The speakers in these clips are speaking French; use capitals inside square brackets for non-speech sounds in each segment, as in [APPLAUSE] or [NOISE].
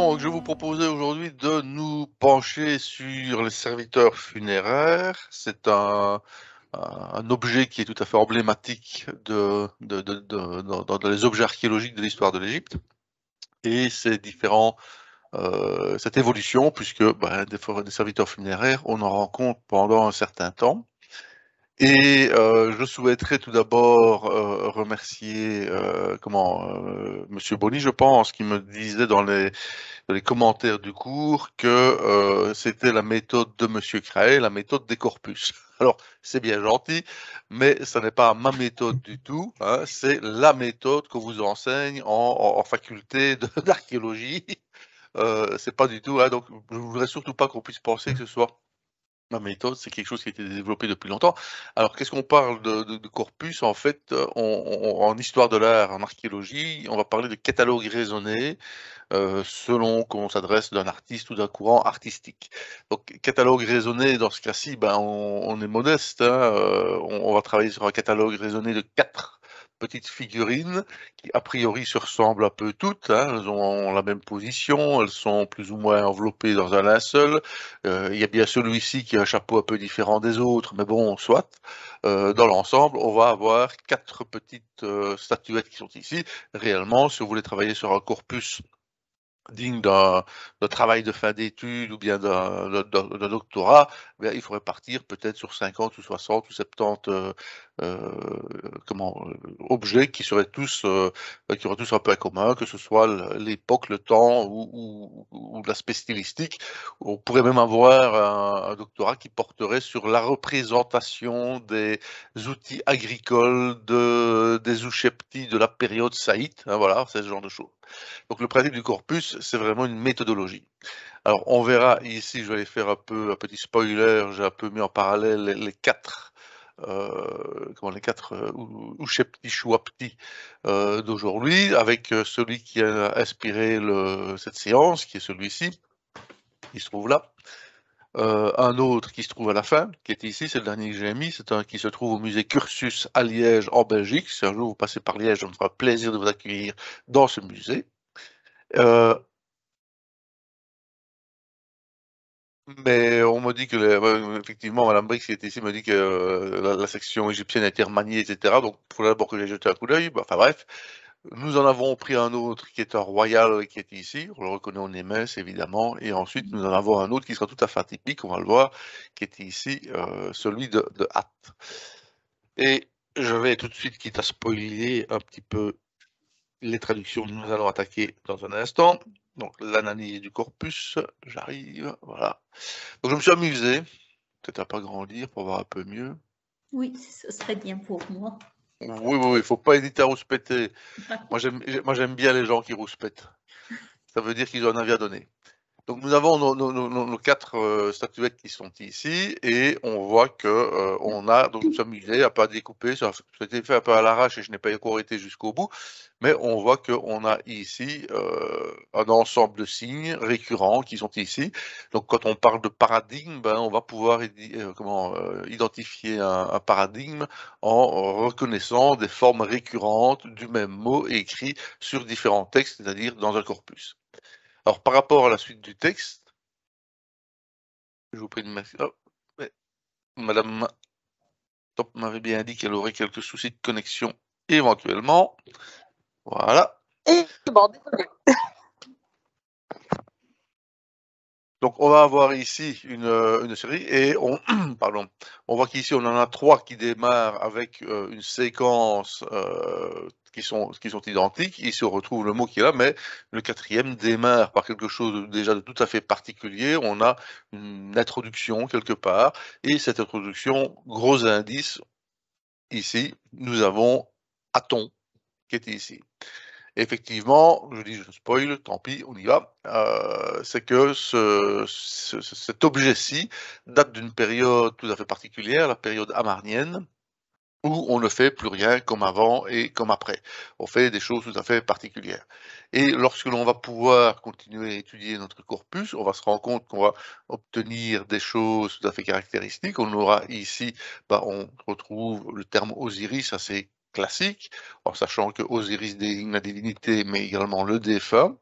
donc, je vous propose aujourd'hui de nous pencher sur les serviteurs funéraires. C'est un, objet qui est tout à fait emblématique dans, les objets archéologiques de l'histoire de l'Égypte et c'est différent euh, cette évolution, puisque ben, des, serviteurs funéraires, on en rencontre pendant un certain temps. Et euh, je souhaiterais tout d'abord euh, remercier euh, comment euh, Monsieur Bonny, je pense, qui me disait dans les, les commentaires du cours que euh, c'était la méthode de Monsieur Craé, la méthode des corpus. [LAUGHS] Alors c'est bien gentil, mais ce n'est pas ma méthode du tout. Hein, c'est la méthode que vous enseigne en, en, faculté [LAUGHS] d'archéologie. c'est pas du tout. Hein, donc je voudrais surtout pas qu'on puisse penser que ce soit la méthode, c'est quelque chose qui a été développé depuis longtemps. Alors, qu'est-ce qu'on parle de, corpus En fait, euh, en histoire de l'art, en archéologie, on va parler de catalogue raisonné euh, selon qu'on s'adresse d'un artiste ou d'un courant artistique. Donc, catalogue raisonné, dans ce cas-ci, ben, on, est modeste. Hein, euh, on, va travailler sur un catalogue raisonné de quatre petites figurines qui, a priori, se ressemblent un peu toutes. Hein. Elles ont la même position, elles sont plus ou moins enveloppées dans un linceul. Euh, il y a bien celui-ci qui a un chapeau un peu différent des autres, mais bon, soit. Euh, dans l'ensemble, on va avoir quatre petites euh, statuettes qui sont ici. Réellement, si vous voulez travailler sur un corpus digne d'un travail de fin d'études ou bien d'un doctorat, eh il faudrait partir peut-être sur 50 ou 60 ou 70 euh, comment euh, objets qui seraient tous euh, qui auraient tous un peu à commun, que ce soit l'époque, le temps ou, l'aspect stylistique. On pourrait même avoir un, doctorat qui porterait sur la représentation des outils agricoles des oucheptis de la période saïd. Hein, voilà, c'est ce genre de choses. Donc le principe du corpus, c'est vraiment une méthodologie. Alors on verra ici, je vais faire un peu un petit spoiler, j'ai un peu mis en parallèle les quatre euh, comment les quatre euh, ou Petit euh, d'aujourd'hui, avec celui qui a inspiré le, cette séance, qui est celui-ci, qui se trouve là. un autre qui se trouve à la fin, qui est ici, c'est le dernier que j'ai mis, c'est un qui se trouve au musée Cursus à Liège en Belgique. Si un jour vous passez par Liège, on me fera plaisir de vous accueillir dans ce musée. Mais on me dit que, effectivement, Madame Brix qui était ici me dit que euh, la, section égyptienne a été remaniée, etc. Donc, il faut d'abord que j'ai jeté un coup d'œil. Bah, enfin, bref. Nous en avons pris un autre qui est un royal qui était ici, on le reconnaît en émesse évidemment, et ensuite nous en avons un autre qui sera tout à fait atypique, on va le voir, qui était ici, euh, celui de, de Et je vais tout de suite, quitte à spoiler un petit peu les traductions, nous allons attaquer dans un instant. Donc l'analyse du corpus, j'arrive, voilà. Donc je me suis amusé, peut-être à pas grandir pour voir un peu mieux. Oui, ce serait bien pour moi. Oui, oui, il ne faut pas hésiter à rouspéter. moi j'aime bien les gens qui rouspètent. Ça veut dire qu'ils ont un avis à donner. Donc nous avons nos, quatre euh, statuettes qui sont ici et on voit que euh, on a donc nous sommes à pas découper, ça a été fait un peu à l'arrache et je n'ai pas encore été jusqu'au bout, mais on voit que a ici euh, un ensemble de signes récurrents qui sont ici. Donc quand on parle de paradigme, ben, on va pouvoir identifier un, paradigme en reconnaissant des formes récurrentes du même mot écrit sur différents textes, c'est-à-dire dans un corpus. Alors, par rapport à la suite du texte, je vous prie de oh, Madame Top m'avait bien dit qu'elle aurait quelques soucis de connexion éventuellement. Voilà. [LAUGHS] Donc on va avoir ici une, série et on, [CLEARS THROAT] pardon, on voit qu'ici on en a trois qui démarrent avec euh, une séquence euh, qui sont, qui sont identiques, ici se retrouve le mot qui est là, mais le quatrième démarre par quelque chose déjà de tout à fait particulier. On a une introduction quelque part, et cette introduction, gros indice, ici, nous avons Aton qui était ici. effectivement, je dis je spoil, tant pis, on y va. Euh, c'est que cet objet-ci date d'une période tout à fait particulière, la période amarnienne, où on ne fait plus rien comme avant et comme après. On fait des choses tout à fait particulières. Et lorsque l'on va pouvoir continuer à étudier notre corpus, on va se rendre compte qu'on va obtenir des choses tout à fait caractéristiques. On aura ici, bah, on retrouve le terme Osiris assez classique, en sachant que Osiris désigne la divinité, mais également le défunt.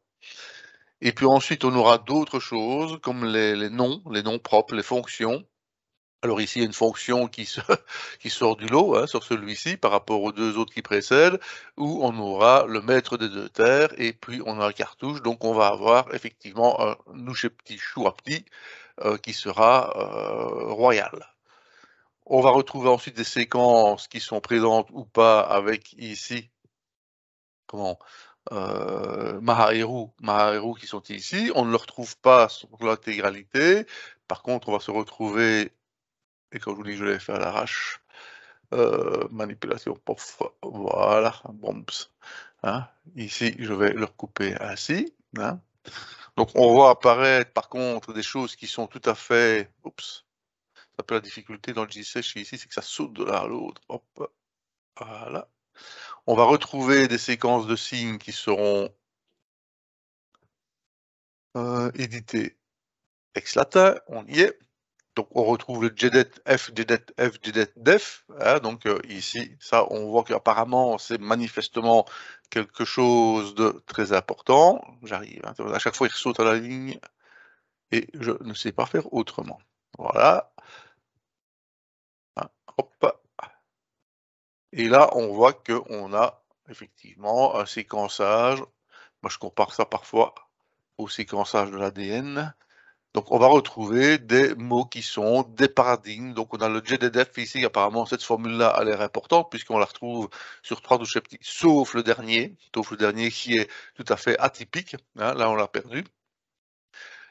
Et puis ensuite, on aura d'autres choses comme les noms, les noms propres, les fonctions, alors ici, il y a une fonction qui, [LAUGHS] sort du lot hein, sur celui-ci par rapport aux deux autres qui précèdent, où on aura le maître des deux terres et puis on a la cartouche. Donc on va avoir effectivement un nouché petit chou à petit euh, qui sera euh, royal. On va retrouver ensuite des séquences qui sont présentes ou pas avec ici, comment euh, qui sont ici. On ne le retrouve pas sur l'intégralité. Par contre, on va se retrouver et quand je vous dis que je vais faire l'arrache, euh, manipulation, pof, voilà, bombs. Hein. Ici, je vais le recouper ainsi. Hein. Donc, on voit apparaître, par contre, des choses qui sont tout à fait... Oups. Ça peut la difficulté dans le GC ici, c'est que ça saute de l'un à l'autre. voilà. On va retrouver des séquences de signes qui seront euh, éditées ex latin, on y est. Donc on retrouve le JDET F, JDET F, e DEF. Hein, donc euh, ici, ça, on voit qu'apparemment, c'est manifestement quelque chose de très important. J'arrive, hein, à chaque fois, il saute à la ligne et je ne sais pas faire autrement. Voilà. Hein, hop. Et là, on voit qu'on a effectivement un séquençage. Moi, je compare ça parfois au séquençage de l'ADN. Donc, on va retrouver des mots qui sont des paradigmes. Donc, on a le JDDF ici. Apparemment, cette formule-là, a l'air importante puisqu'on la retrouve sur trois douches petits, sauf le dernier, sauf le dernier qui est tout à fait atypique. Hein. là, on l'a perdu.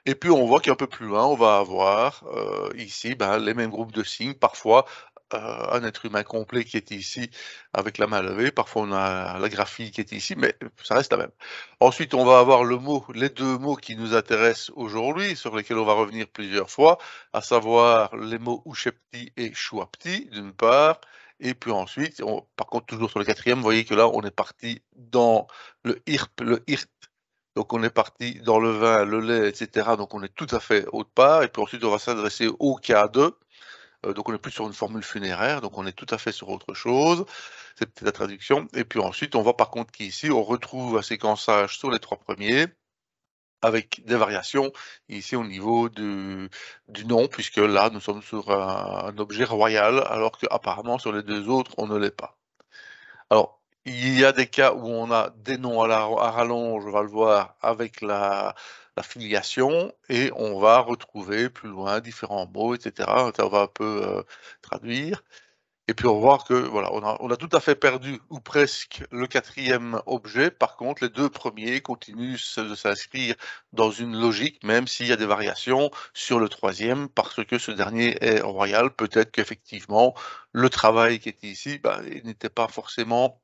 Et puis, on voit qu'un peu plus loin, on va avoir euh, ici ben, les mêmes groupes de signes, parfois euh, un être humain complet qui est ici avec la main levée. Parfois, on a la graphie qui est ici, mais ça reste la même. Ensuite, on va avoir le mot, les deux mots qui nous intéressent aujourd'hui, sur lesquels on va revenir plusieurs fois, à savoir les mots Ushepti et Chouapti, d'une part, et puis ensuite, par contre, toujours sur le quatrième, vous voyez que là, on est parti dans le IRP, le IRT. Donc, on est parti dans le vin, le lait, etc. Donc, on est tout à fait haute part. Et puis ensuite, on va s'adresser au K2. Euh, donc on n'est plus sur une formule funéraire, donc on est tout à fait sur autre chose. C'est la traduction. Et puis ensuite, on voit par contre qu'ici, on retrouve un séquençage sur les trois premiers avec des variations ici au niveau du, nom, puisque là, nous sommes sur un, objet royal, alors qu'apparemment, sur les deux autres, on ne l'est pas. Alors, il y a des cas où on a des noms à, la, à rallonge, on va le voir, avec la, la filiation et on va retrouver plus loin différents mots, etc. On va un peu euh, traduire. Et puis on va voir que voilà, on a, on a, tout à fait perdu ou presque le quatrième objet. Par contre, les deux premiers continuent de s'inscrire dans une logique, même s'il y a des variations sur le troisième, parce que ce dernier est royal. Peut-être qu'effectivement, le travail qui était ici bah, n'était pas forcément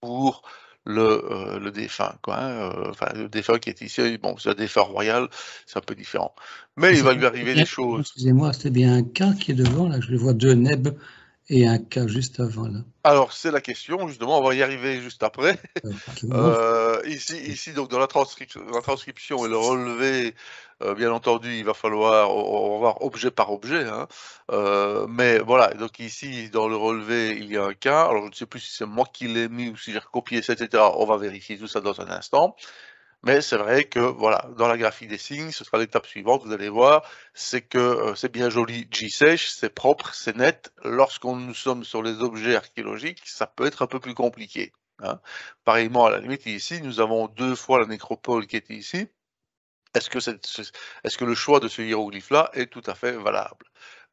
pour le, euh, le défunt. Quoi, hein, euh, enfin, le défunt qui est ici, bon, c'est un défunt royal, c'est un peu différent. Mais il va lui arriver des [LAUGHS] choses. Excusez-moi, c'est bien un cas qui est devant, là, je le vois deux Neb et un cas juste avant là Alors c'est la question, justement, on va y arriver juste après. Euh, [LAUGHS] euh, ici, ici, donc dans la, transcription, la transcription et le relevé, euh, bien entendu, il va falloir, voir objet par objet. Hein. mais voilà, donc ici, dans le relevé, il y a un cas. Alors je ne sais plus si c'est moi qui l'ai mis ou si j'ai recopié, etc. On va vérifier tout ça dans un instant. Mais c'est vrai que voilà, dans la graphie des signes, ce sera l'étape suivante, vous allez voir, c'est que euh, c'est bien joli G-sèche, c'est propre, c'est net. Lorsqu'on nous sommes sur les objets archéologiques, ça peut être un peu plus compliqué. Hein. Pareillement, à la limite, ici, nous avons deux fois la nécropole qui était ici. Est-ce que, est, ce que le choix de ce hiéroglyphe-là est tout à fait valable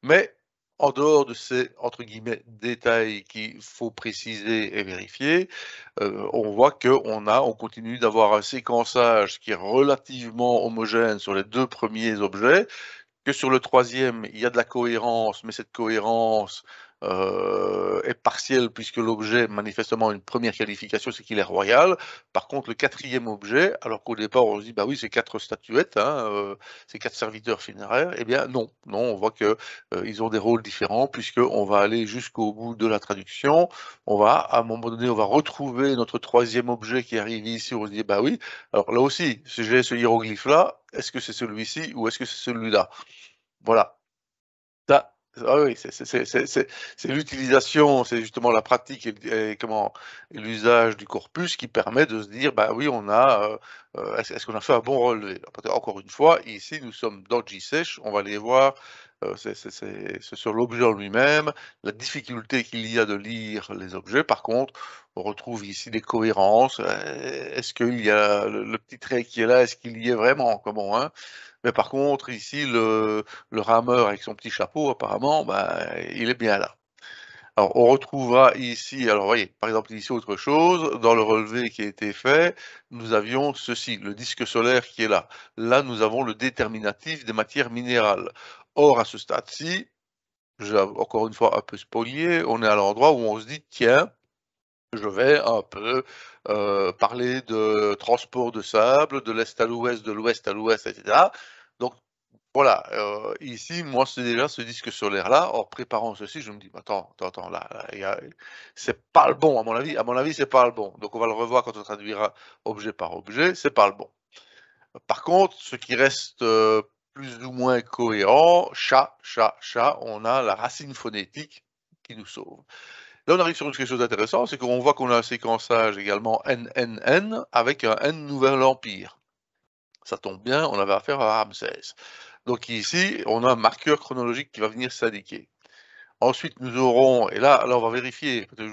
Mais en dehors de ces entre guillemets détails qu'il faut préciser et vérifier, euh, on voit qu'on a, on continue d'avoir un séquençage qui est relativement homogène sur les deux premiers objets, que sur le troisième, il y a de la cohérence, mais cette cohérence, euh, est partiel puisque l'objet manifestement une première qualification, c'est qu'il est royal. Par contre, le quatrième objet, alors qu'au départ on se dit bah oui c'est quatre statuettes, hein, euh, c'est quatre serviteurs funéraires, eh bien non, non, on voit que euh, ils ont des rôles différents puisque on va aller jusqu'au bout de la traduction. On va à un moment donné, on va retrouver notre troisième objet qui arrive ici. On se dit bah oui. Alors là aussi, si j'ai ce hiéroglyphe là, est-ce que c'est celui-ci ou est-ce que c'est celui-là Voilà, ah oui, c'est l'utilisation, c'est justement la pratique et, comment l'usage du corpus qui permet de se dire, bah oui, on a, euh, euh, est-ce qu'on a fait un bon relevé Encore une fois, ici, nous sommes dans g on va aller voir euh, c'est sur l'objet en lui-même, la difficulté qu'il y a de lire les objets. Par contre, on retrouve ici des cohérences. Euh, est-ce qu'il y a le, petit trait qui est là, est-ce qu'il y est vraiment Comment hein? Mais par contre, ici, le, rameur avec son petit chapeau, apparemment, ben, il est bien là. Alors, on retrouvera ici, alors voyez, par exemple ici autre chose, dans le relevé qui a été fait, nous avions ceci, le disque solaire qui est là. Là, nous avons le déterminatif des matières minérales. Or, à ce stade-ci, encore une fois un peu spolié, on est à l'endroit où on se dit, tiens, je vais un peu euh, parler de transport de sable, de l'est à l'ouest, de l'ouest à l'ouest, etc. Donc voilà, euh, ici, moi, c'est déjà ce disque solaire-là. En préparant ceci, je me dis, attends, attends, attends, là, là c'est pas le bon, à mon avis, à mon avis, c'est pas le bon. Donc on va le revoir quand on traduira objet par objet, c'est pas le bon. Par contre, ce qui reste euh, plus ou moins cohérent. cha, cha, cha, on a la racine phonétique qui nous sauve. Là, on arrive sur quelque chose d'intéressant, c'est qu'on voit qu'on a un séquençage également NNN avec un N Nouvel Empire. Ça tombe bien, on avait affaire à Ramsès. Donc ici, on a un marqueur chronologique qui va venir s'indiquer. Ensuite, nous aurons, et là, alors on va vérifier, je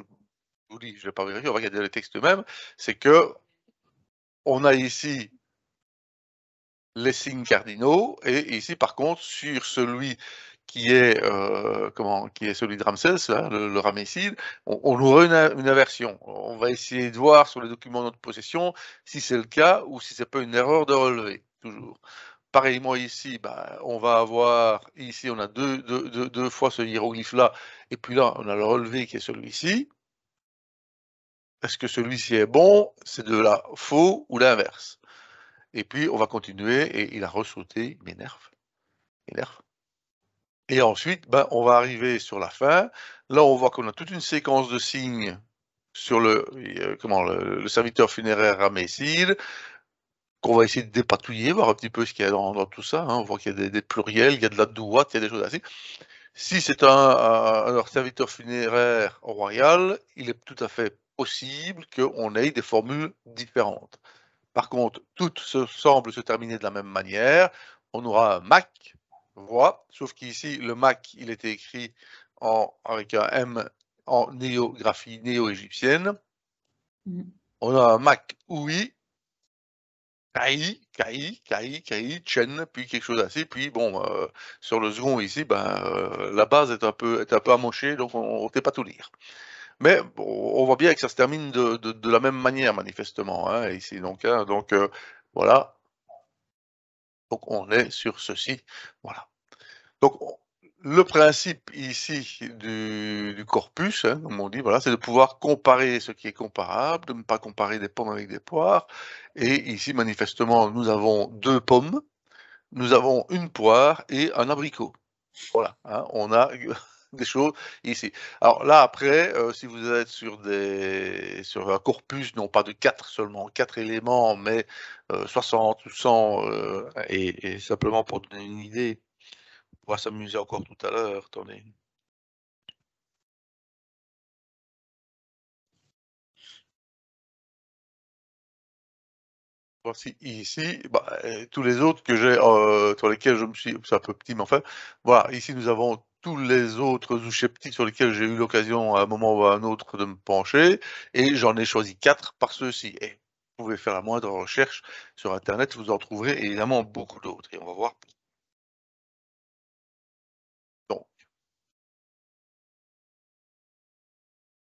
vous dis, je ne vais pas vérifier, on va regarder le texte même, c'est que on a ici les signes cardinaux. Et ici, par contre, sur celui qui est, euh, comment, qui est celui de Ramsès, hein, le, Ramesside, on, aura une, inversion. aversion. On va essayer de voir sur les documents de notre possession si c'est le cas ou si c'est pas une erreur de relevé, toujours. Pareillement ici, bah, on va avoir, ici on a deux, fois ce hiéroglyphe-là, et puis là on a le relevé qui est celui-ci. Est-ce que celui-ci est bon, c'est de là faux ou l'inverse et puis, on va continuer. Et il a ressauté mes nerfs. Et ensuite, ben, on va arriver sur la fin. Là, on voit qu'on a toute une séquence de signes sur le, euh, comment, le, serviteur funéraire à Messire, qu'on va essayer de dépatouiller, voir un petit peu ce qu'il y a dans, tout ça. Hein. On voit qu'il y a des, pluriels, il y a de la douate, il y a des choses ainsi. Si c'est un, un, serviteur funéraire royal, il est tout à fait possible qu'on ait des formules différentes. Par contre, toutes se, semblent se terminer de la même manière. On aura un Mac, voix, sauf qu'ici, le Mac, il était écrit en, avec un M en néographie néo-égyptienne. Mm. On a un Mac oui, Kai, Kai, Kai, Kai, Chen, puis quelque chose ainsi. Puis bon, euh, sur le second ici, ben, euh, la base est un peu, est un peu amochée, donc on ne peut pas tout lire. Mais on voit bien que ça se termine de, la même manière, manifestement, hein, ici. Donc, hein, euh, voilà. Donc on est sur ceci. Voilà. Donc le principe ici du, corpus, hein, comme on dit, voilà, c'est de pouvoir comparer ce qui est comparable, de ne pas comparer des pommes avec des poires. Et ici, manifestement, nous avons deux pommes, nous avons une poire et un abricot. Voilà, on a des choses ici. Alors là, après, euh, si vous êtes sur, des, sur un corpus, non pas de 4 seulement, 4 éléments, mais 60 euh, ou 100, euh, et, simplement pour donner une idée, on va s'amuser encore tout à l'heure, attendez. Voici ici, bah, tous les autres que j'ai, sur lesquels je me suis, c'est un peu petit, mais enfin, voilà, ici nous avons tous les autres zoocheptiques sur lesquels j'ai eu l'occasion à un moment ou à un autre de me pencher, et j'en ai choisi quatre par ceux-ci. Et vous pouvez faire la moindre recherche sur Internet, vous en trouverez évidemment beaucoup d'autres, et on va voir. Donc,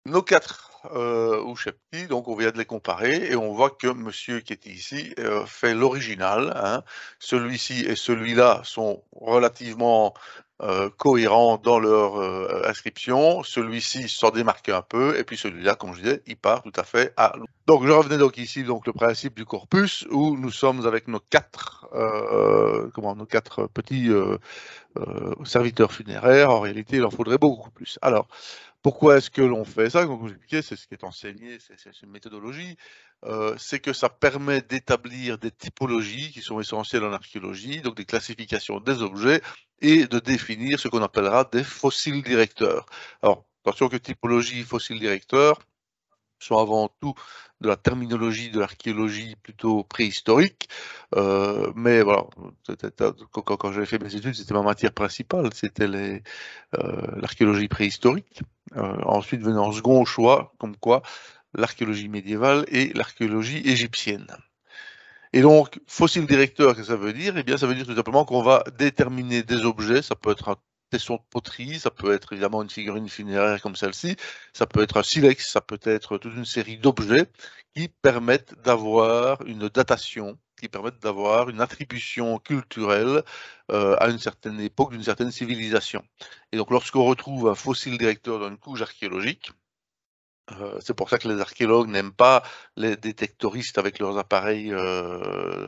nos quatre euh, donc on vient de les comparer et on voit que monsieur qui était ici euh, fait l'original. Hein. Celui-ci et celui-là sont relativement euh, cohérent cohérents dans leur euh, inscription. Celui-ci s'en démarque un peu, et puis celui-là, comme je disais, il part tout à fait à l'autre. Donc je revenais donc ici donc le principe du corpus où nous sommes avec nos quatre euh, comment nos quatre petits serviteurs funéraires. En réalité, il en faudrait beaucoup plus. Alors pourquoi est-ce que l'on fait ça Comme vous expliqué, c'est ce qui est enseigné, c'est une méthodologie. Euh, c'est que ça permet d'établir des typologies qui sont essentielles en archéologie, donc des classifications des objets, et de définir ce qu'on appellera des fossiles directeurs. Alors, attention que typologie, fossile directeur sont avant tout de la terminologie de l'archéologie plutôt préhistorique. Euh, mais voilà, quand, j'avais fait mes études, c'était ma matière principale, c'était euh, l'archéologie préhistorique. Euh, ensuite venant en second choix, comme quoi, l'archéologie médiévale et l'archéologie égyptienne. Et donc, fossile directeur, qu'est-ce que ça veut dire Eh bien, ça veut dire tout simplement qu'on va déterminer des objets, ça peut être un sont de poterie, ça peut être évidemment une figurine funéraire comme celle-ci, ça peut être un silex, ça peut être toute une série d'objets qui permettent d'avoir une datation, qui permettent d'avoir une attribution culturelle euh, à une certaine époque d'une certaine civilisation. Et donc lorsqu'on retrouve un fossile directeur dans une couche archéologique, euh, c'est pour ça que les archéologues n'aiment pas les détectoristes avec leurs appareils euh,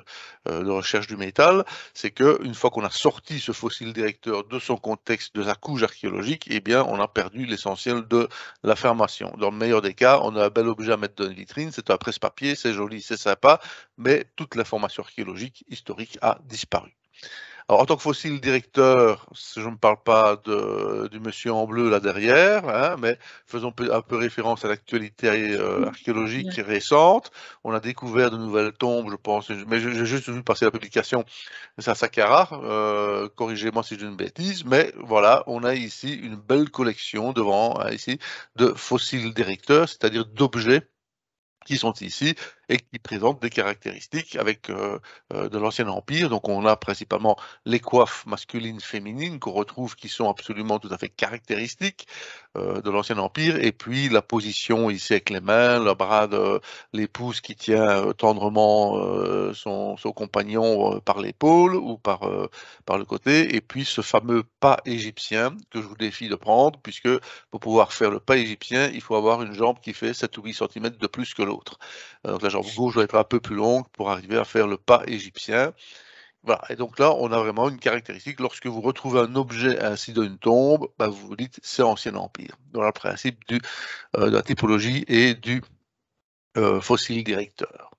euh, de recherche du métal. C'est qu'une fois qu'on a sorti ce fossile directeur de son contexte, de sa couche archéologique, eh bien, on a perdu l'essentiel de la formation. Dans le meilleur des cas, on a un bel objet à mettre dans une vitrine, c'est un presse-papier, c'est joli, c'est sympa, mais toute la formation archéologique historique a disparu. Alors, en tant que fossile directeur, je ne parle pas du monsieur en bleu là derrière, hein, mais faisons un peu référence à l'actualité euh, archéologique récente. On a découvert de nouvelles tombes, je pense, mais j'ai juste vu passer la publication, de à euh, corrigez-moi si j'ai une bêtise, mais voilà, on a ici une belle collection devant, hein, ici, de fossiles directeurs, c'est-à-dire d'objets qui sont ici et qui présente des caractéristiques avec euh, euh, de l'ancien empire. Donc on a principalement les coiffes masculines, féminines qu'on retrouve qui sont absolument tout à fait caractéristiques euh, de l'ancien empire. Et puis la position ici avec les mains, le bras de l'épouse qui tient tendrement son, compagnon par l'épaule ou par, par le côté. Et puis ce fameux pas égyptien que je vous défie de prendre puisque pour pouvoir faire le pas égyptien, il faut avoir une jambe qui fait 7 ou 8 cm de plus que l'autre. donc la jambe gauche doit être un peu plus longue pour arriver à faire le pas égyptien. Voilà. Et donc là, on a vraiment une caractéristique. Lorsque vous retrouvez un objet ainsi dans une tombe, bah, vous vous dites c'est ancien empire. Dans le principe euh, de la typologie et du euh, fossile directeur.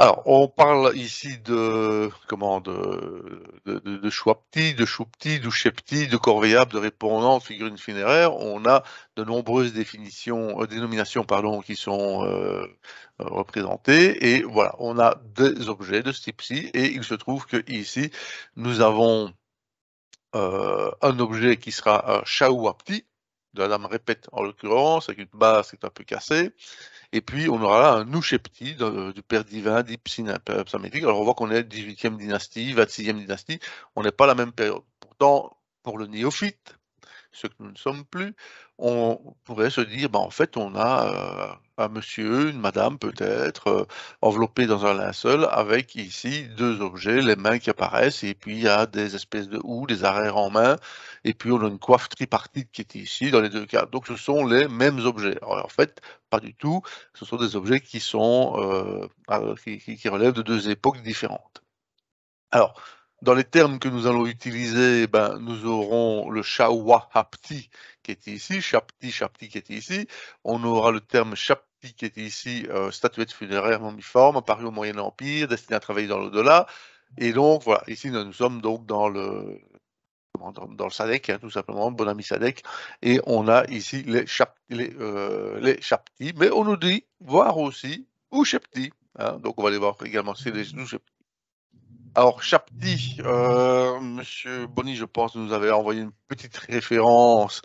Alors, on parle ici de comment de, de, de, de Chouapti, de Choupti, de Chepti, de corvéable, de répondant, de figurine funéraire. On a de nombreuses définitions, euh, dénominations pardon, qui sont euh, euh, représentées. Et voilà, on a des objets de ce type-ci. Et il se trouve que ici, nous avons un objet qui sera un Chouapti de la lame répète en l'occurrence, avec une base qui est un peu cassée. Et puis on aura là un Nouchepti du père divin d'Ipsina, Alors on voit qu'on est 18e dynastie, 26e dynastie, on n'est pas la même période. Pourtant, pour le néophyte, ce que nous ne sommes plus, on pourrait se dire, bah, en fait, on a euh, un monsieur, une madame peut-être, euh, enveloppé dans un linceul, avec ici deux objets, les mains qui apparaissent, et puis il y a des espèces de houes, des arrières en main, et puis on a une coiffe tripartite qui est ici dans les deux cas. Donc ce sont les mêmes objets. Alors, en fait, pas du tout, ce sont des objets qui, sont, euh, qui relèvent de deux époques différentes. Alors, dans les termes que nous allons utiliser, eh ben, nous aurons le Hapti qui est ici, shapti, shapti qui était ici. On aura le terme shapti qui est ici, euh, statuette funéraire mammiforme, apparue au Moyen Empire, destinée à travailler dans l'au-delà. Et donc, voilà, ici nous, sommes donc dans le, dans, le hein, tout simplement, bon ami Sadek, et on a ici les, Chapti, euh, mais on nous dit voir aussi ou hein. donc on va aller voir également si les Oushepti. Alors, chapitre euh, Monsieur Bonny, je pense, nous avait envoyé une petite référence,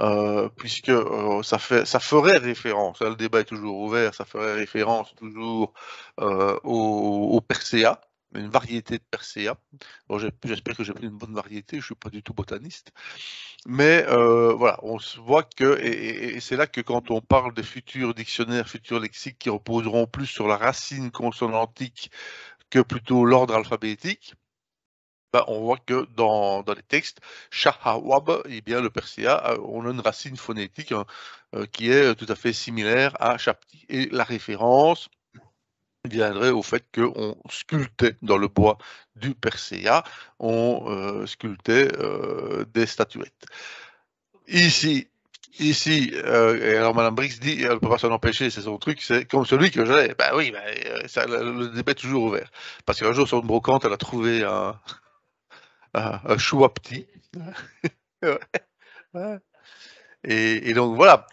euh, puisque euh, ça, fait, ça ferait référence, hein, le débat est toujours ouvert, ça ferait référence toujours euh, au, au Persea, une variété de Persea. J'espère que j'ai pris une bonne variété, je ne suis pas du tout botaniste. Mais voilà, on se voit que, et c'est là que quand on parle des futurs dictionnaires, futurs lexiques qui reposeront plus sur la racine consonantique plutôt l'ordre alphabétique, bah, on voit que dans, les textes, Shahawab, eh bien, le perséa, on a une racine phonétique hein, euh, qui est tout à fait similaire à Shapti. Et la référence viendrait au fait qu'on sculptait dans le bois du perséa, on euh, sculptait euh, des statuettes. Ici, ici, euh, alors Mme Brix dit elle ne peut pas s'en empêcher, c'est son truc, c'est comme celui que j'ai. Ben oui, ben, euh, ça, le, débat est toujours ouvert. Parce qu'un jour, sur une brocante, elle a trouvé un, chou à petit. [LAUGHS] et, donc voilà.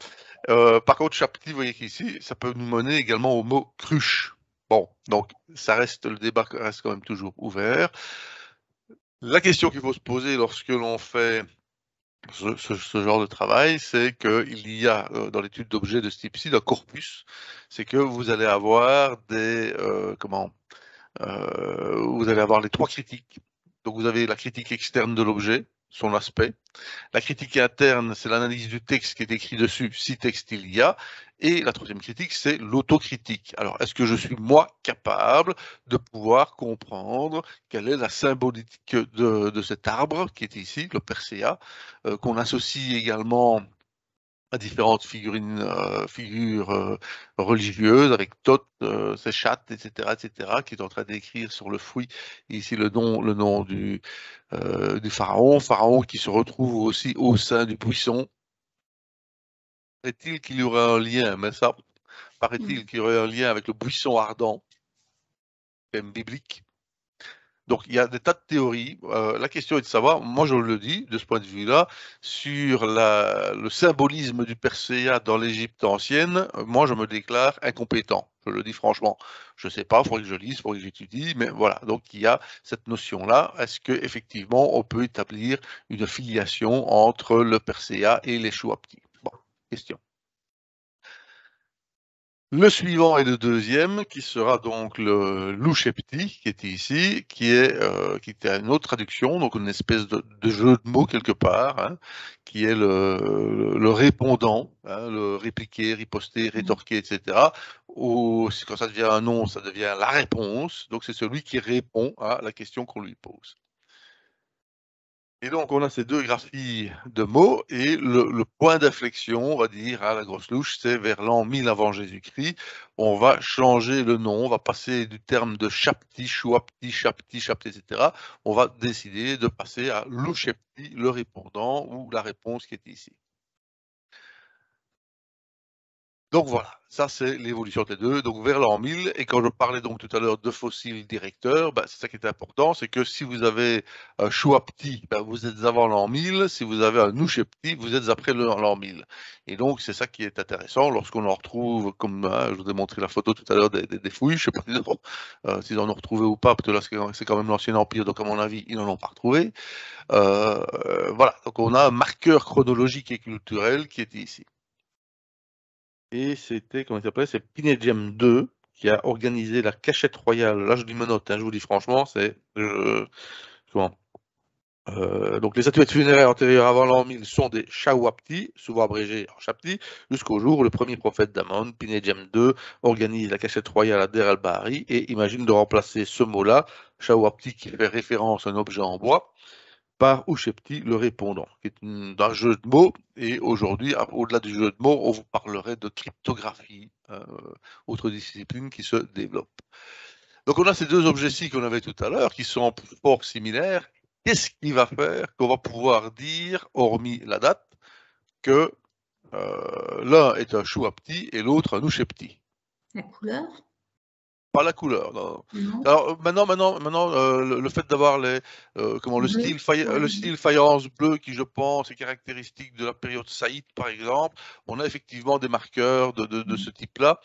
Euh, par contre, petit, vous voyez qu'ici, ça peut nous mener également au mot cruche. Bon, donc ça reste, le débat reste quand même toujours ouvert. La question qu'il faut se poser lorsque l'on fait ce, genre de travail, c'est que qu'il y a euh, dans l'étude d'objets de ce type-ci un corpus, c'est que vous allez avoir des euh, comment euh, vous allez avoir les trois critiques. Donc vous avez la critique externe de l'objet, son aspect. La critique interne, c'est l'analyse du texte qui est écrit dessus, si texte il y a. Et la troisième critique, c'est l'autocritique. Alors, est-ce que je suis, moi, capable de pouvoir comprendre quelle est la symbolique de, cet arbre qui est ici, le Persea, euh, qu'on associe également à différentes figurines, euh, figures euh, religieuses avec Thoth, euh, ses chattes, etc., etc., qui est en train d'écrire sur le fruit, ici le nom, le nom du, euh, du pharaon, pharaon qui se retrouve aussi au sein du buisson. Paraît-il qu'il y aurait un lien, mais ça, paraît-il hmm. qu'il y aurait un lien avec le buisson ardent, même biblique. Donc il y a des tas de théories. Euh, la question est de savoir, moi je le dis de ce point de vue-là, sur le symbolisme du Perséa dans l'Égypte ancienne, moi je me déclare incompétent. Je le dis franchement. Je ne sais pas, il faudrait que je lise, il faut que j'étudie, mais voilà. Donc il y a cette notion-là. Est-ce qu'effectivement on peut établir une filiation entre le Perséa et les Chouapti Bon, question. Le suivant est le deuxième, qui sera donc le Louchepti, qui était ici, qui est euh, qui était une autre traduction, donc une espèce de, jeu de mots quelque part, hein, qui est le, répondant, hein, le répliquer, riposter, mhm. rétorquer, etc. Ou quand ça devient un nom, ça devient la réponse. Donc c'est celui qui répond à la question qu'on lui pose. Et donc, on a ces deux graphies de mots, et le, point d'inflexion, on va dire, à la grosse louche, c'est vers l'an 1000 avant Jésus-Christ. On va changer le nom, on va passer du terme de chapti, chouapti, chapti, chapti, etc. On va décider de passer à louchepti, le répondant, ou la réponse qui est ici. Donc voilà, ça c'est l'évolution des deux, donc vers l'an 1000. Et quand je parlais donc tout à l'heure de fossiles directeurs, ben, c'est ça qui est important, c'est que si vous avez un choix petit, ben, vous êtes avant l'an 1000, si vous avez un nouché petit, vous êtes après l'an 1000. Et donc c'est ça qui est intéressant lorsqu'on en retrouve, comme hein, je vous ai montré la photo tout à l'heure des, fouilles, je ne sais pas [LAUGHS] euh, s'ils en ont retrouvé ou pas, parce que là c'est quand même l'ancien empire, donc à mon avis ils n'en ont pas retrouvé. Euh, voilà, donc on a un marqueur chronologique et culturel qui est ici. Et c'était, comment il C'est Pinedjem 2 qui a organisé la cachette royale. Là, je dis menotte, hein, je vous dis franchement, c'est. comment euh, donc les statuettes funéraires antérieures avant l'an 1000 sont des Shawapti, souvent abrégés en Shapti, jusqu'au jour où le premier prophète d'Amon, Pinedjem II, organise la cachette royale à Der al-Bahari et imagine de remplacer ce mot-là, Shawapti qui fait référence à un objet en bois, par Ushepti le répondant, qui est un jeu de mots. Et aujourd'hui, au-delà du jeu de mots, on vous parlerait de cryptographie, euh, autre discipline qui se développe. Donc on a ces deux objets-ci qu'on avait tout à l'heure, qui sont fort similaires. Qu'est-ce qui va faire qu'on va pouvoir dire, hormis la date, que euh, l'un est un petit et l'autre un ouchepti La couleur pas la couleur. Alors euh, maintenant, maintenant, maintenant, euh, le, fait d'avoir les euh, comment le style, fire le style faïence bleu qui, je pense, est caractéristique de la période saïd, par exemple. On a effectivement des marqueurs de ce type-là.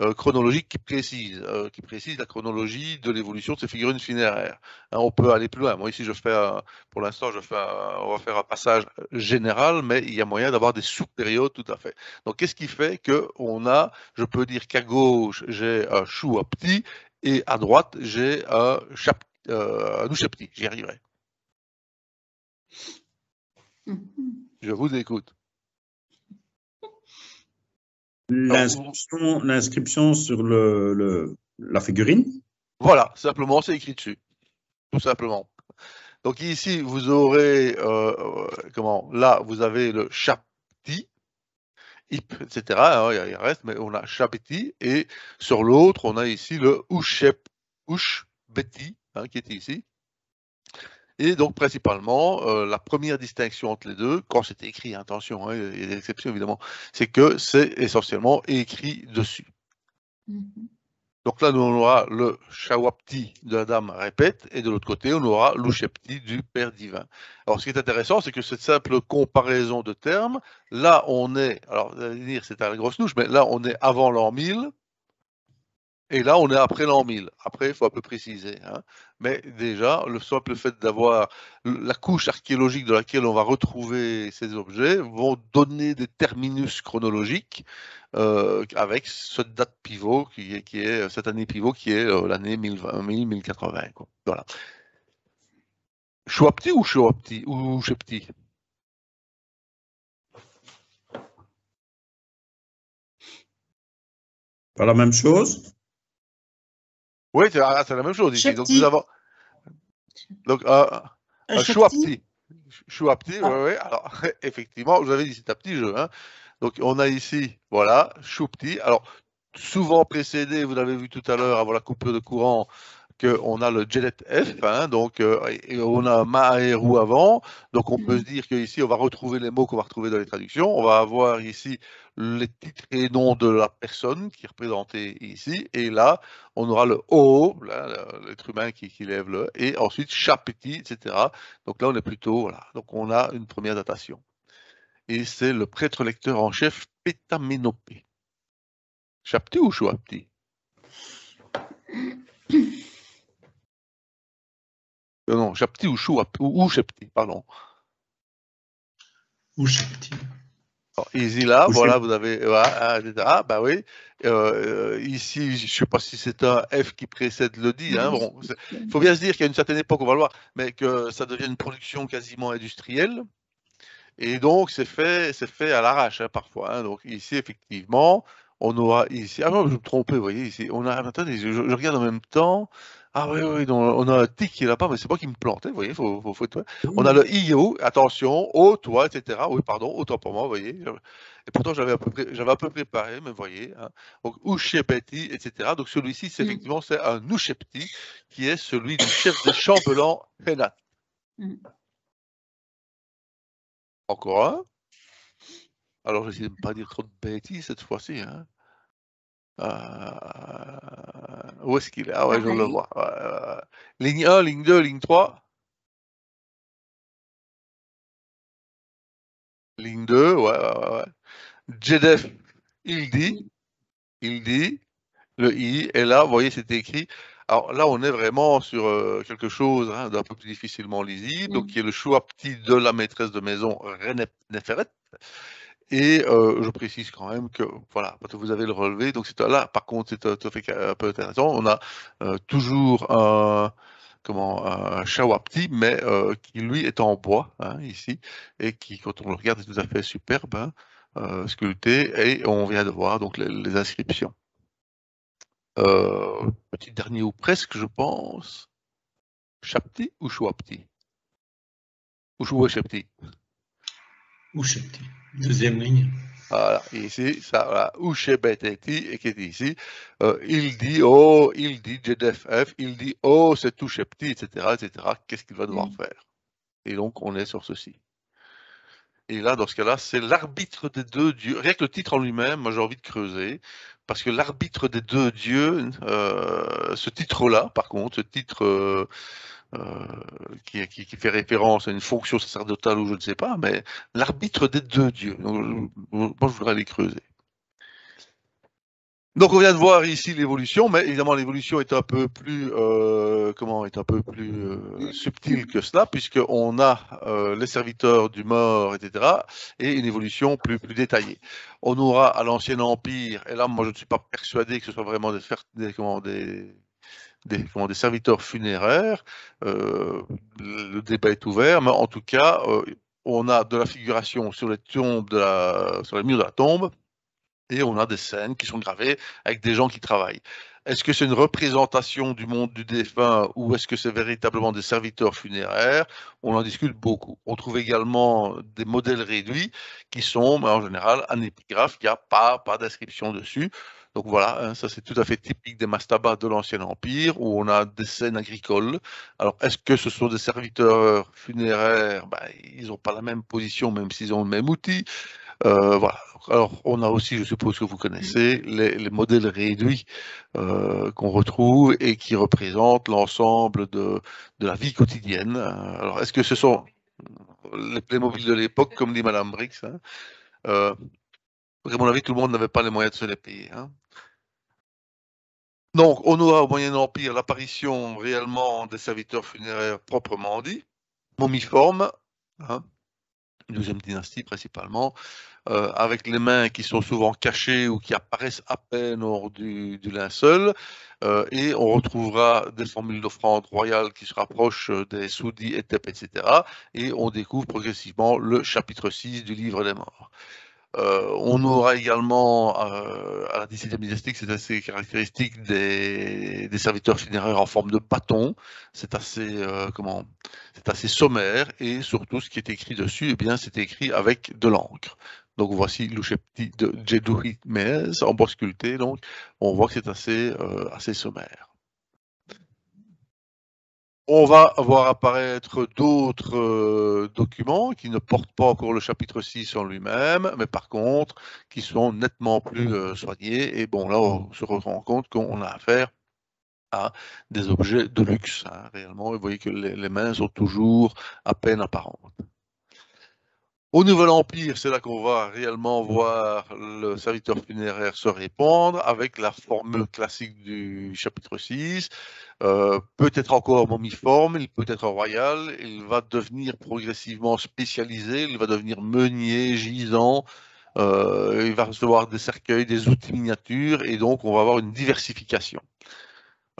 Euh, chronologique qui précise, euh, qui précise la chronologie de l'évolution de ces figurines funéraires. Hein, on peut aller plus loin. Moi ici, je fais, euh, pour l'instant, je fais, on va faire un passage général, mais il y a moyen d'avoir des sous-périodes tout à fait. Donc, qu'est-ce qui fait que on a, je peux dire qu'à gauche j'ai un chou à petit et à droite j'ai un, chap, un petit. J'y arriverai. Mm-hmm. Je vous écoute. L'inscription, sur la figurine Voilà, simplement, c'est écrit dessus. Tout simplement. Donc ici, vous aurez, euh, comment, là, vous avez le chapti, etc. Hein, il reste, mais on a chapti. Et sur l'autre, on a ici le ouchep ushbeti, hein, qui est ici. Et donc, principalement, euh, la première distinction entre les deux, quand c'est écrit, hein, attention, hein, il y a des exceptions évidemment, c'est que c'est essentiellement écrit dessus. Mm-hmm. Donc là, nous, on aura le Shawapti de la dame répète, et de l'autre côté, on aura l'Ushepti du Père divin. Alors, ce qui est intéressant, c'est que cette simple comparaison de termes, là, on est, alors, vous allez dire, c'est à la grosse louche, mais là, on est avant l'an 1000, et là, on est après l'an 1000. Après, il faut un peu préciser. Hein. Mais déjà, le simple fait d'avoir la couche archéologique dans laquelle on va retrouver ces objets vont donner des terminus chronologiques euh, avec cette date pivot qui est, cette année pivot qui est euh, l'année 1000 1080. Quoi. Voilà. petit ou Chouapti ou Chepti Pas la même chose oui, ah, c'est la même chose ici. Donc, nous avons. Donc, euh, petit. petit, oui, oui. Alors, [LAUGHS] effectivement, vous avez dit, c'est un petit jeu. Hein. Donc, on a ici, voilà, chou petit. Alors, souvent précédé, vous l'avez vu tout à l'heure, avant la coupure de courant, qu'on a le Jet F, hein, donc euh, on a Maherou avant, donc on peut mhm. se dire qu'ici on va retrouver les mots qu'on va retrouver dans les traductions, on va avoir ici les titres et noms de la personne qui est représentée ici, et là on aura le O, l'être humain qui, lève le, et ensuite Chapiti, etc. Donc là on est plutôt, voilà, donc on a une première datation. Et c'est le prêtre lecteur en chef Pétaménopé. Chapti ou Chapti. [CLEARS THROAT] Euh, non, petit ou Chou, ou, ou Chapti, pardon. Ou Chapti. Easy là, voilà, vous avez. Ah, ah bah oui. Euh, euh, ici, je ne sais pas si c'est un F qui précède le D. Il hein, faut bien se dire qu'il y a une certaine époque, on va le voir, mais que ça devient une production quasiment industrielle. Et donc, c'est fait, fait à l'arrache hein, parfois. Hein. Donc, ici, effectivement, on aura ici. Ah non, je me trompe, vous voyez, ici. On a. Attendez, je regarde en même temps. Ah oui, oui, on a un tic qui est là-bas, mais c'est pas qui me plantait, hein, vous voyez, faut, faut, hein. On a le IO, attention, au toi, etc. Oui, pardon, autant pour moi, vous voyez. Et pourtant, j'avais un, peu, j'avais préparé, mais vous voyez. Hein. Donc, Ushepeti, etc. Donc, celui-ci, c'est mm. effectivement, c'est un Ushepti, qui est celui du chef de champelan Henat. Mm. Encore un. Alors, j'essaie de ne pas dire trop de bêtises cette fois-ci. Hein. Ah. Où est-ce qu'il est Ah ouais, je le vois. ligne 1, ligne 2, ligne 3. Ligne 2, ouais, ouais, ouais. Jedef, il dit, il dit, le i, et là, vous voyez, c'est écrit. Alors là, on est vraiment sur euh, quelque chose hein, d'un peu plus difficilement lisible, donc qui mm. est le choix petit de la maîtresse de maison René Neferet. Et euh, je précise quand même que voilà, vous avez le relevé, donc c'est là, par contre, c'est tout à fait un peu intéressant. On a euh, toujours un comment un Shawapti, mais euh, qui lui est en bois hein, ici et qui, quand on le regarde, est tout à fait superbe, hein, sculpté. Et on vient de voir donc les, inscriptions. petit dernier ou presque, je pense. Chapti ou Chouapti Ou Chouachapti Ou Chapti. Deuxième ligne. Voilà, ici, ça, voilà, et qui est ici, euh, il dit oh, il dit GDFF, il dit oh, c'est chez petit, etc., etc., qu'est-ce qu'il va devoir mm. faire Et donc, on est sur ceci. Et là, dans ce cas-là, c'est l'arbitre des deux dieux. Rien que le titre en lui-même, moi j'ai envie de creuser, parce que l'arbitre des deux dieux, euh, ce titre-là, par contre, ce titre euh, euh, qui, fait référence à une fonction sacerdotale ou je ne sais pas, mais l'arbitre des deux dieux. moi, je voudrais aller creuser. Donc on vient de voir ici l'évolution, mais évidemment l'évolution est un peu plus euh, comment est un peu plus euh, subtile que cela, puisqu'on a les serviteurs du mort, etc., et une évolution plus, plus détaillée. On aura à l'ancien empire, et là moi je ne suis pas persuadé que ce soit vraiment des, des, comment, des des, serviteurs funéraires. Euh, le débat est ouvert, mais en tout cas, euh, on a de la figuration sur les tombes, sur les murs de la tombe, et on a des scènes qui sont gravées avec des gens qui travaillent. Est-ce que c'est une représentation du monde du défunt ou est-ce que c'est véritablement des serviteurs funéraires On en discute beaucoup. On trouve également des modèles réduits qui sont en général un épigraphe il n'y pas, pas d'inscription dessus. Donc voilà, hein, ça c'est tout à fait typique des mastabas de l'Ancien Empire, où on a des scènes agricoles. Alors est-ce que ce sont des serviteurs funéraires ben, Ils n'ont pas la même position, même s'ils ont le même outil. Euh, voilà. Alors, on a aussi, je suppose que vous connaissez, les, modèles réduits euh, qu'on retrouve et qui représentent l'ensemble de, la vie quotidienne. Alors, est-ce que ce sont les Playmobil de l'époque, comme dit Madame Brix hein? euh, à mon avis, tout le monde n'avait pas les moyens de se les payer. Hein. Donc, on aura au Moyen Empire l'apparition réellement des serviteurs funéraires proprement dit, momiformes, hein, deuxième dynastie principalement, euh, avec les mains qui sont souvent cachées ou qui apparaissent à peine hors du, linceul. Euh, et on retrouvera des formules d'offrande royales qui se rapprochent des soudis, etc. Et on découvre progressivement le chapitre 6 du livre des morts. Euh, on aura également euh, à la discipline dynastique, c'est assez caractéristique des, serviteurs funéraires en forme de bâton. C'est assez euh, C'est assez sommaire et surtout ce qui est écrit dessus, eh bien c'est écrit avec de l'encre. Donc voici l'ouchepti de Jedouhit Mez en bois sculpté. Donc on voit que c'est assez assez sommaire. On va voir apparaître d'autres euh, documents qui ne portent pas encore le chapitre 6 en lui-même, mais par contre, qui sont nettement plus euh, soignés. Et bon, là, on se rend compte qu'on a affaire à des objets de luxe, hein, réellement. Et vous voyez que les mains sont toujours à peine apparentes. Au Nouvel Empire, c'est là qu'on va réellement mm. voir le serviteur funéraire se répandre avec la formule classique du chapitre 6. Euh, peut-être encore momiforme, il peut être royal, il va devenir progressivement spécialisé, il va devenir meunier, gisant, euh, il va recevoir des cercueils, des outils miniatures, et donc on va avoir une diversification.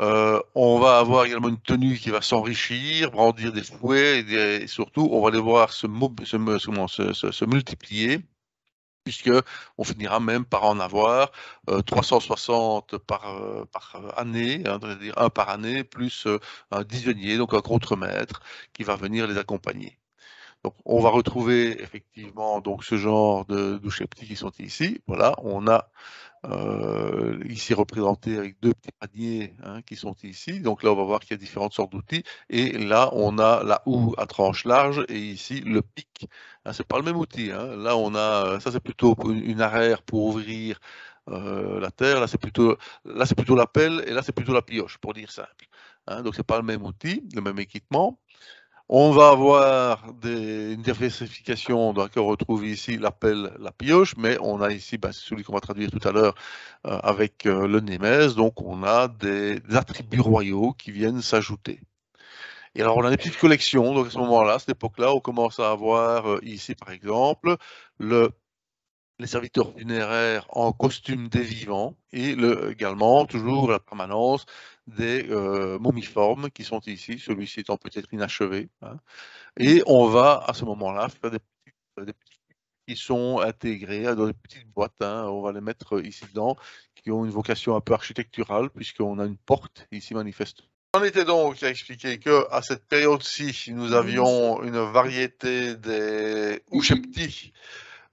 Euh, on va avoir également une tenue qui va s'enrichir, brandir des fouets, et, surtout, on va les voir se, multiplier, puisqu'on finira même par en avoir 360 euh, euh, par, année, hein, un par année, plus un dizionnier, donc un contremaître, qui va venir les accompagner. Donc, on va retrouver effectivement donc ce genre de douches qui sont ici. Voilà, on a euh, ici représenté avec deux petits paniers hein, qui sont ici. Donc là, on va voir qu'il y a différentes sortes d'outils. Et là, on a la houe à tranche large et ici le pic. Hein, c'est pas le même outil. Hein. Là, on a euh, ça, c'est plutôt une arrière pour ouvrir euh, la terre. Là, c'est plutôt là, c'est plutôt la pelle et là, c'est plutôt la pioche, pour dire simple. Hein, donc c'est pas le même outil, le même équipement. On va avoir des, une diversification, donc on retrouve ici l'appel la pioche, mais on a ici bah, celui qu'on va traduire tout à l'heure euh, avec euh, le némès, donc on a des, attributs royaux qui viennent s'ajouter. Et alors on a des petites collections, donc à ce moment-là, à cette époque-là, on commence à avoir euh, ici par exemple le les serviteurs funéraires en costume des vivants et le, également toujours la permanence des euh, momiformes qui sont ici, celui-ci étant peut-être inachevé. Hein. Et on va à ce moment-là faire des petits, euh, qui sont intégrés hein, dans des petites boîtes. Hein. On va les mettre euh, ici dedans, qui ont une vocation un peu architecturale, puisqu'on a une porte ici manifeste. On était donc à expliquer que à cette période-ci, nous avions une variété des oucheptis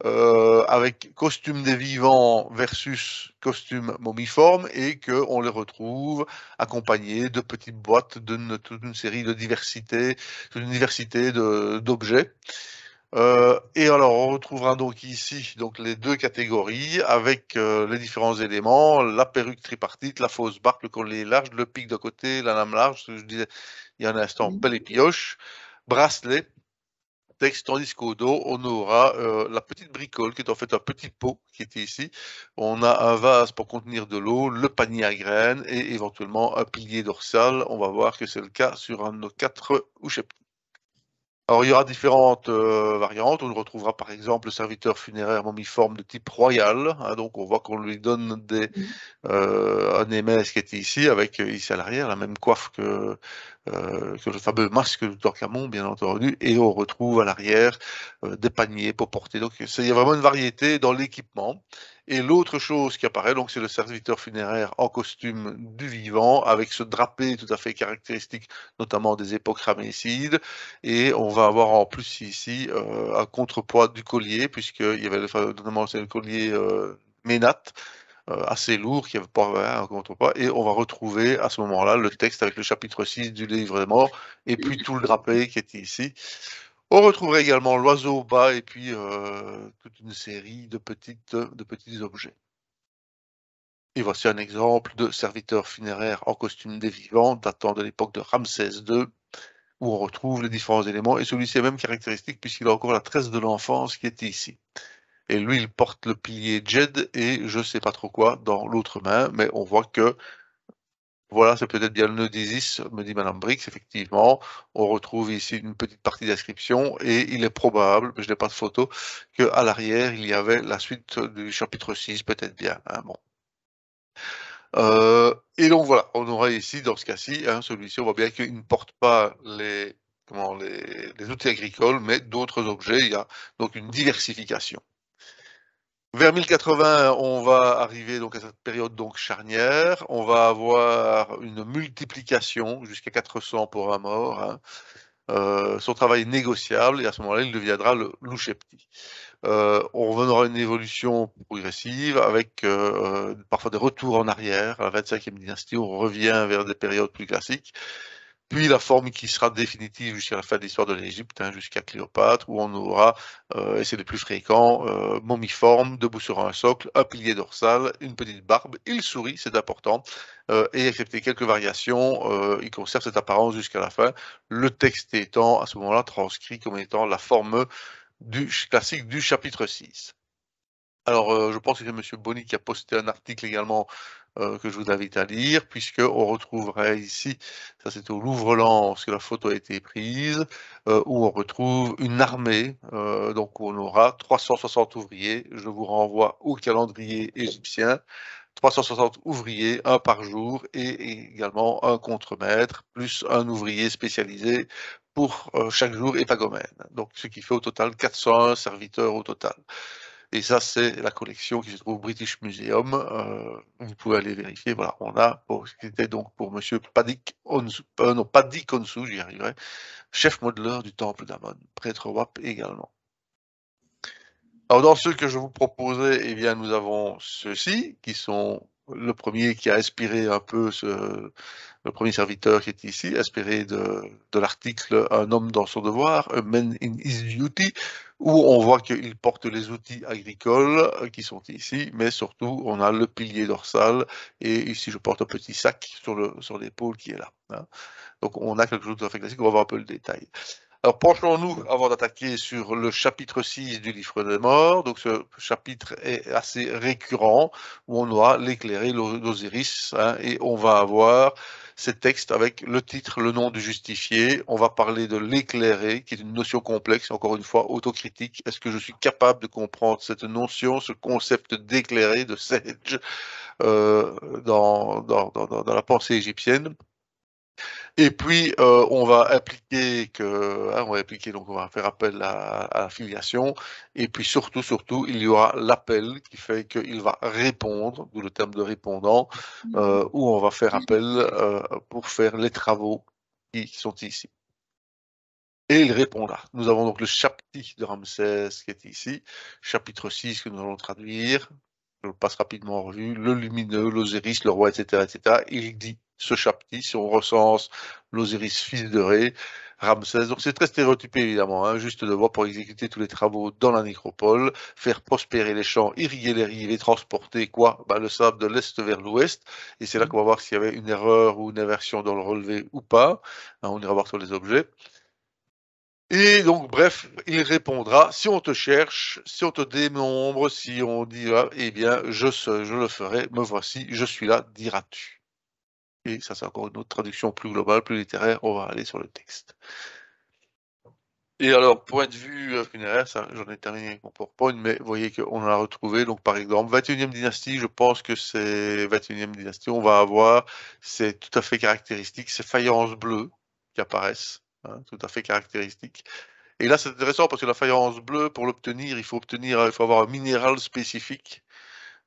euh, avec costume des vivants versus costume momiforme et qu'on les retrouve accompagnés de petites boîtes, de toute une série de diversité, d'université diversité d'objets. Euh, et alors on retrouvera donc ici donc les deux catégories avec euh, les différents éléments, la perruque tripartite, la fausse barque, le collier large, le pic de côté, la lame large, ce que je disais il y a un instant, belle et pioche, bracelet, texte, tandis qu'au dos, on aura euh, la petite bricole, qui est en fait un petit pot qui était ici. On a un vase pour contenir de l'eau, le panier à graines et éventuellement un pilier dorsal. On va voir que c'est le cas sur un de nos quatre ou alors, il y aura différentes euh, variantes. On retrouvera par exemple le serviteur funéraire momiforme de type royal. Hein. donc, on voit qu'on lui donne des, mm. euh, un émesse qui était ici, avec euh, ici à l'arrière la même coiffe que, que le fameux masque de Torcamon, bien entendu. Et on retrouve à l'arrière des paniers pour porter. Donc, il y a vraiment une variété dans l'équipement. Et l'autre chose qui apparaît, donc, c'est le serviteur funéraire en costume du vivant, avec ce drapé tout à fait caractéristique, notamment des époques ramessides. Et on va avoir en plus ici euh, un contrepoids du collier, puisqu'il y avait notamment le collier euh, Ménat, euh, assez lourd, qui avait pas un contrepoids, et on va retrouver à ce moment-là le texte avec le chapitre 6 du livre des morts, et puis tout le drapé qui est ici. On retrouvera également l'oiseau bas et puis euh, toute une série de, petites, de petits objets. Et voici un exemple de serviteur funéraire en costume des vivants datant de l'époque de Ramsès II, où on retrouve les différents éléments. Et celui-ci est même caractéristique puisqu'il a encore la tresse de l'enfance qui était ici. Et lui, il porte le pilier Jed et je ne sais pas trop quoi dans l'autre main, mais on voit que voilà, c'est peut-être bien le nœud me dit Madame Brix, effectivement. On retrouve ici une petite partie d'inscription et il est probable, je n'ai pas de photo, qu'à l'arrière, il y avait la suite du chapitre 6, peut-être bien. Hein, bon. Euh, et donc voilà, on aura ici, dans ce cas-ci, hein, celui-ci, on voit bien qu'il ne porte pas les, les, les outils agricoles, mais d'autres objets. Il y a donc une diversification. Vers 1080, on va arriver donc à cette période donc charnière. On va avoir une multiplication jusqu'à 400 pour un mort. Hein. Euh, son travail est négociable et à ce moment-là, il deviendra le louchepti. Euh, on reviendra à une évolution progressive avec euh, parfois des retours en arrière. À la 25e dynastie, on revient vers des périodes plus classiques puis la forme qui sera définitive jusqu'à la fin de l'histoire de l'Égypte, hein, jusqu'à Cléopâtre, où on aura, euh, et c'est le plus fréquent, euh, momiforme, debout sur un socle, un pilier dorsal, une petite barbe, il sourit, c'est important, euh, et excepté quelques variations, il conserve cette apparence jusqu'à la fin, le texte étant à ce moment-là transcrit comme étant la forme du, classique du chapitre 6. Alors, je pense que c'est M. Bonny qui a posté un article également euh, que je vous invite à lire, puisqu'on retrouverait ici, ça c'est au Louvre-Lens que la photo a été prise, euh, où on retrouve une armée, euh, donc on aura 360 ouvriers, je vous renvoie au calendrier égyptien, 360 ouvriers, un par jour, et également un contremaître, plus un ouvrier spécialisé pour chaque jour et Donc ce qui fait au total 401 serviteurs au total. Et ça, c'est la collection qui se trouve au British Museum. Euh, vous pouvez aller vérifier. Voilà, on a, pour, c'était donc pour Monsieur Padik Onsu, euh, non, Padik j'y arriverai, chef modeleur du temple d'Amon, prêtre Wap également. Alors, dans ce que je vous proposais, eh bien, nous avons ceux-ci, qui sont le premier qui a inspiré un peu ce, le premier serviteur qui est ici, inspiré de, l'article Un homme dans son devoir, A Man in His Duty, où on voit qu'il porte les outils agricoles qui sont ici, mais surtout on a le pilier dorsal et ici je porte un petit sac sur l'épaule qui est là. Hein. Donc on a quelque chose de fait classique, on va voir un peu le détail. Alors penchons-nous avant d'attaquer sur le chapitre 6 du livre des morts. Donc ce chapitre est assez récurrent où on aura l'éclairé d'Osiris hein, et on va avoir ces textes avec le titre, le nom du justifié. On va parler de l'éclairé, qui est une notion complexe, encore une fois, autocritique. Est-ce que je suis capable de comprendre cette notion, ce concept d'éclairé, de sage, euh, dans la pensée égyptienne et puis, euh, on va appliquer que, hein, on va appliquer, donc on va faire appel à, la filiation. Et puis surtout, surtout, il y aura l'appel qui fait qu'il va répondre, d'où le terme de répondant, mm-hmm. euh, où on va faire mm-hmm. appel euh, pour faire les travaux qui sont ici. Et il répondra. Nous avons donc le chapitre de Ramsès qui est ici, chapitre 6 que nous allons traduire. Je passe rapidement en revue. Le lumineux, l'Osiris, le roi, etc., etc. Il dit ce chapitre, si on recense l'Osiris fils de Ré, Ramsès. Donc c'est très stéréotypé évidemment, hein, juste de voir pour exécuter tous les travaux dans la nécropole, faire prospérer les champs, irriguer les rives et transporter quoi bah, Le sable de l'est vers l'ouest. Et c'est là mmh. qu'on va voir s'il y avait une erreur ou une inversion dans le relevé ou pas. Hein, on ira voir sur les objets. Et donc, bref, il répondra, si on te cherche, si on te dénombre, si on dit, ah, eh bien, je, je le ferai, me voici, je suis là, diras-tu. Et ça, c'est encore une autre traduction plus globale, plus littéraire. On va aller sur le texte. Et alors, point de vue euh, funéraire, j'en ai terminé avec mon PowerPoint, mais vous voyez qu'on a retrouvé, donc par exemple, 21e dynastie, je pense que c'est 21e dynastie, on va avoir, c'est tout à fait caractéristique, ces faïences bleues qui apparaissent, hein, tout à fait caractéristique. Et là, c'est intéressant parce que la faïence bleue, pour l'obtenir, il faut obtenir, il faut avoir un minéral spécifique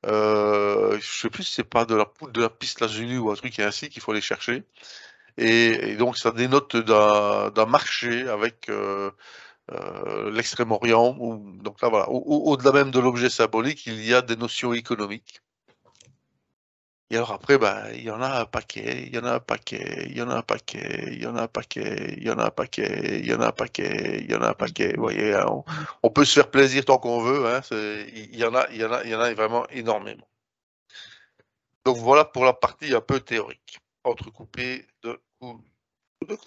euh, je ne sais plus si c'est pas de la piste de la ou un truc ainsi qu'il faut aller chercher. Et, donc ça dénote d'un marché avec euh, euh, l'Extrême-Orient. Donc là voilà, au-delà même de l'objet symbolique, il y a des notions économiques. Et alors après, bah, il y en a un paquet, il y en a un paquet, il y en a un paquet, il y en a un paquet, il y en a un paquet, il y en a un paquet, il y en a un paquet. Vous voyez, on, peut se faire plaisir tant qu'on veut. il y en a, y y en a vraiment énormément. Donc voilà pour la partie un peu théorique, entrecoupée de coups. De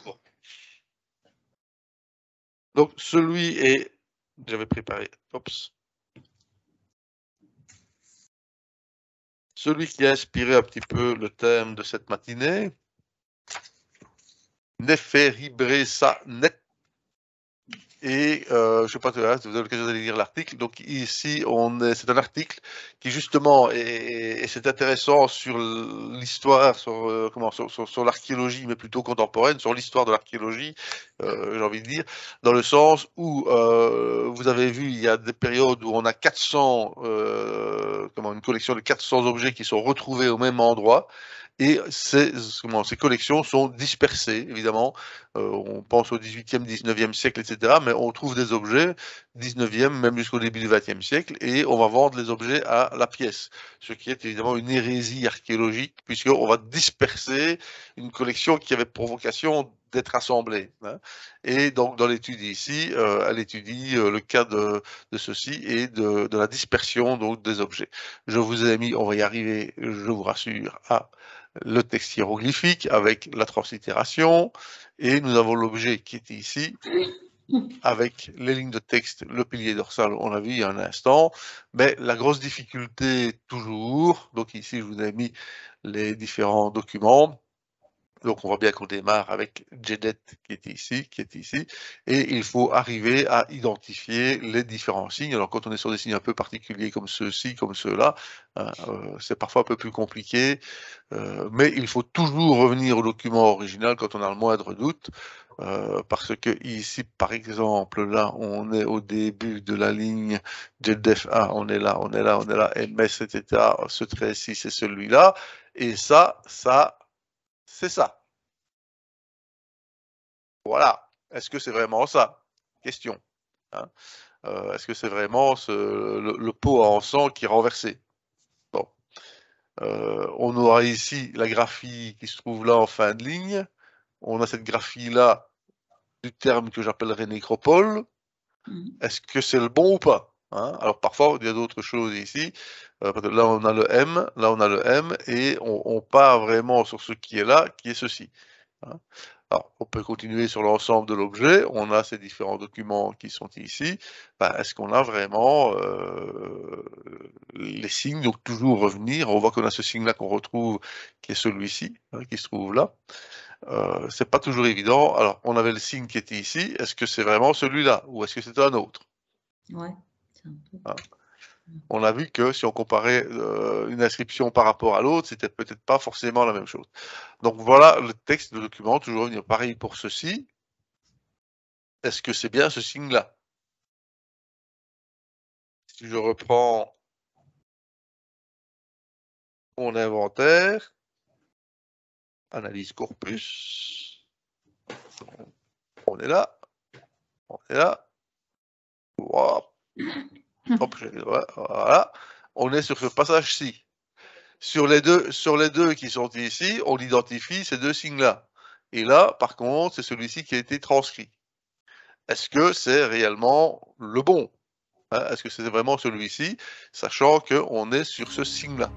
Donc celui est, j'avais préparé, Oops. Celui qui a inspiré un petit peu le thème de cette matinée, sa Net et euh, je ne sais pas si vous avez l'occasion de lire l'article. Donc ici, c'est un article qui justement est, c'est intéressant sur l'histoire, euh, sur sur, l'archéologie, mais plutôt contemporaine, sur l'histoire de l'archéologie, euh, j'ai envie de dire, dans le sens où vous avez vu, il y a des périodes où on a 400, comment, une collection de 400 objets qui sont retrouvés au même endroit et ces, collections sont dispersées, évidemment. Euh, on pense au 18e, 19e siècle, etc. Mais on trouve des objets 19e, même jusqu'au début du 20e siècle, et on va vendre les objets à la pièce, ce qui est évidemment une hérésie archéologique, puisqu'on va disperser une collection qui avait pour vocation d'être assemblée. Hein. Et donc, dans l'étude ici, euh, elle étudie euh, le cas de, ceci et de, la dispersion des objets. Je vous ai mis, on va y arriver, je vous rassure, à le texte hiéroglyphique avec la translittération, et nous avons l'objet qui était ici, avec les lignes de texte, le pilier dorsal, on l'a vu il y a un instant, mais la grosse difficulté toujours, donc ici je vous ai mis les différents documents, donc on voit bien qu'on démarre avec Jedet qui est ici, qui est ici, et il faut arriver à identifier les différents signes. Alors quand on est sur des signes un peu particuliers comme ceux-ci, comme ceux-là, hein, euh, c'est parfois un peu plus compliqué, euh, mais il faut toujours revenir au document original quand on a le moindre doute, euh, parce que ici, par exemple, là, on est au début de la ligne Jedef A, on est là, on est là, on est là, MS, etc., ce trait-ci, c'est celui-là, et ça, ça c'est ça. Voilà. Est-ce que c'est vraiment ça Question. Hein. Euh, est-ce que c'est vraiment le, pot à sang qui est renversé Bon. Euh, on aura ici la graphie qui se trouve là en fin de ligne. On a cette graphie-là du terme que j'appellerais nécropole. Mm. Est-ce que c'est le bon ou pas Hein. Alors parfois, il y a d'autres choses ici. Euh, là, on a le M, là, on a le M, et on, part vraiment sur ce qui est là, qui est ceci. Hein. Alors, on peut continuer sur l'ensemble de l'objet. On a ces différents documents qui sont ici. Ben, est-ce qu'on a vraiment euh, les signes Donc, toujours revenir. On voit qu'on a ce signe-là qu'on retrouve, qui est celui-ci, hein, qui se trouve là. Euh, c'est pas toujours évident. Alors, on avait le signe qui était ici. Est-ce que c'est vraiment celui-là ou est-ce que c'est un autre Ouais. Ah. On a vu que si on comparait euh, une inscription par rapport à l'autre, c'était peut-être pas forcément la même chose. Donc voilà le texte, de document, toujours revenir pareil pour ceci. Est-ce que c'est bien ce signe-là Si je reprends mon inventaire, analyse corpus, on est là, on est là, Hop. On est sur ce passage-ci. Sur les, sur les deux qui sont ici, on identifie ces deux signes-là. Et là, par contre, c'est celui-ci qui a été transcrit. Est-ce que c'est réellement le bon hein Est-ce que c'est vraiment celui-ci, sachant qu'on est sur ce signe-là